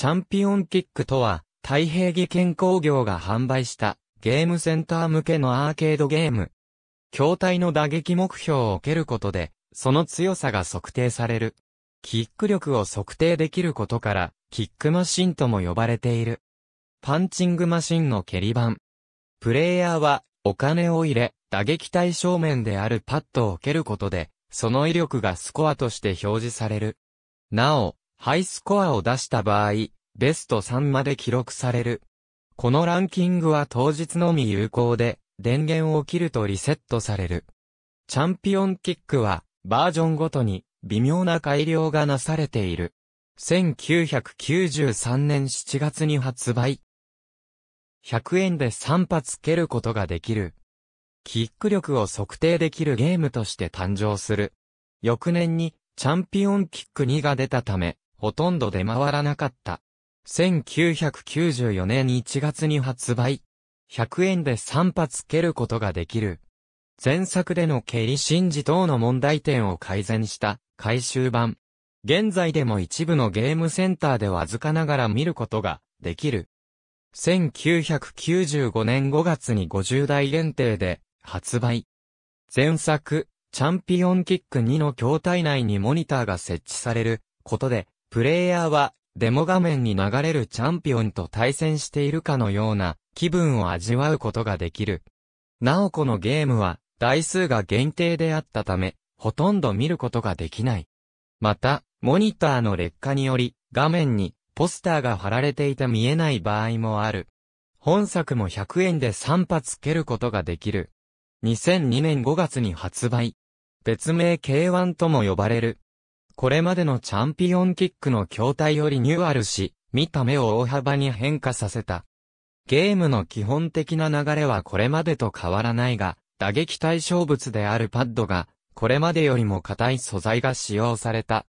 チャンピオンキックとは、太平義健康業が販売したゲームセンター向けのアーケードゲーム。筐体の打撃目標を受けることで、その強さが測定される。キック力を測定できることから、キックマシンとも呼ばれている。パンチングマシンの蹴り板。プレイヤーは、お金を入れ、打撃対象面であるパッドを蹴ることで、その威力がスコアとして表示される。なお、ハイスコアを出した場合、ベスト3まで記録される。このランキングは当日のみ有効で、電源を切るとリセットされる。チャンピオンキックは、バージョンごとに、微妙な改良がなされている。1993年7月に発売。100円で3発蹴ることができる。キック力を測定できるゲームとして誕生する。翌年に、チャンピオンキック2が出たため、ほとんど出回らなかった。1994年1月に発売。100円で3発蹴ることができる。前作での蹴り真事等の問題点を改善した回収版。現在でも一部のゲームセンターでは預かながら見ることができる。1995年5月に50代限定で発売。前作、チャンピオンキック2の筐体内にモニターが設置されることでプレイヤーはデモ画面に流れるチャンピオンと対戦しているかのような気分を味わうことができる。なおこのゲームは台数が限定であったため、ほとんど見ることができない。また、モニターの劣化により、画面にポスターが貼られていて見えない場合もある。本作も100円で3発蹴ることができる。2002年5月に発売。別名 K1 とも呼ばれるこれまでのチャンピオンキックの筐体をリニューアルし、見た目を大幅に変化させた。ゲームの基本的な流れはこれまでと変わらないが、打撃対象物であるパッドが、これまでよりも硬い素材が使用された。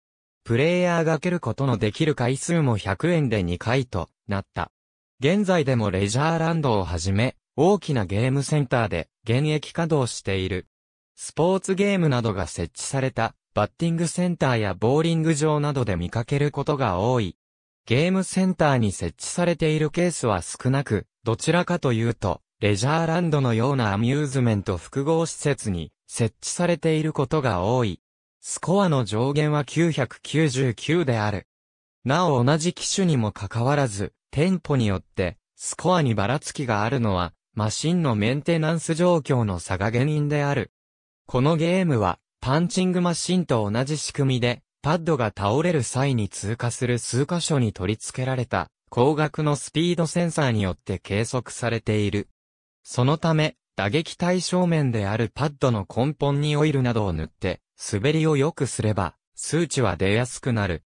プレイヤーが蹴ることのできる回数も100円で2回となった。現在でもレジャーランドをはじめ、大きなゲームセンターで現役稼働している。スポーツゲームなどが設置されたバッティングセンターやボーリング場などで見かけることが多い。ゲームセンターに設置されているケースは少なく、どちらかというと、レジャーランドのようなアミューズメント複合施設に設置されていることが多い。スコアの上限は999である。なお同じ機種にもかかわらず、店舗によって、スコアにばらつきがあるのは、マシンのメンテナンス状況の差が原因である。このゲームは、パンチングマシンと同じ仕組みで、パッドが倒れる際に通過する数箇所に取り付けられた、光学のスピードセンサーによって計測されている。そのため、打撃対象面であるパッドの根本にオイルなどを塗って、滑りを良くすれば、数値は出やすくなる。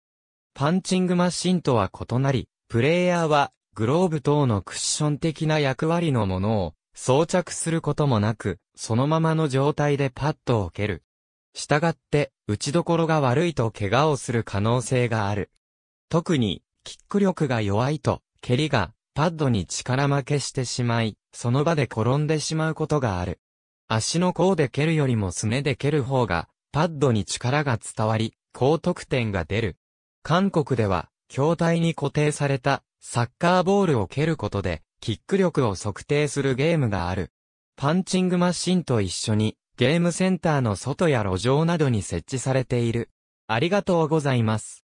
パンチングマシンとは異なり、プレイヤーは、グローブ等のクッション的な役割のものを装着することもなく、そのままの状態でパッドを蹴る。従って、打ちどころが悪いと怪我をする可能性がある。特に、キック力が弱いと、蹴りが、パッドに力負けしてしまい、その場で転んでしまうことがある。足の甲で蹴るよりもすねで蹴る方が、パッドに力が伝わり、高得点が出る。韓国では、筐体に固定された、サッカーボールを蹴ることで、キック力を測定するゲームがある。パンチングマシンと一緒に、ゲームセンターの外や路上などに設置されている。ありがとうございます。